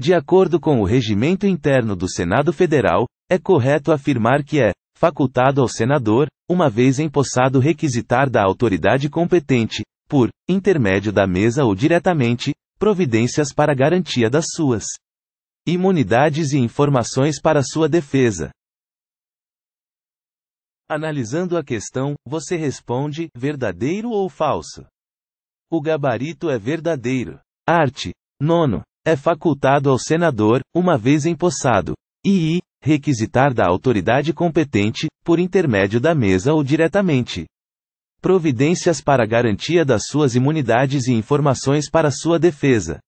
De acordo com o regimento interno do Senado Federal, é correto afirmar que é facultado ao senador, uma vez empossado requisitar da autoridade competente, por intermédio da mesa ou diretamente, providências para garantia das suas imunidades e informações para sua defesa. Analisando a questão, você responde: verdadeiro ou falso? O gabarito é verdadeiro. Arte. Nono. É facultado ao senador, uma vez empossado, e i, requisitar da autoridade competente, por intermédio da mesa ou diretamente, providências para garantia das suas imunidades e informações para sua defesa.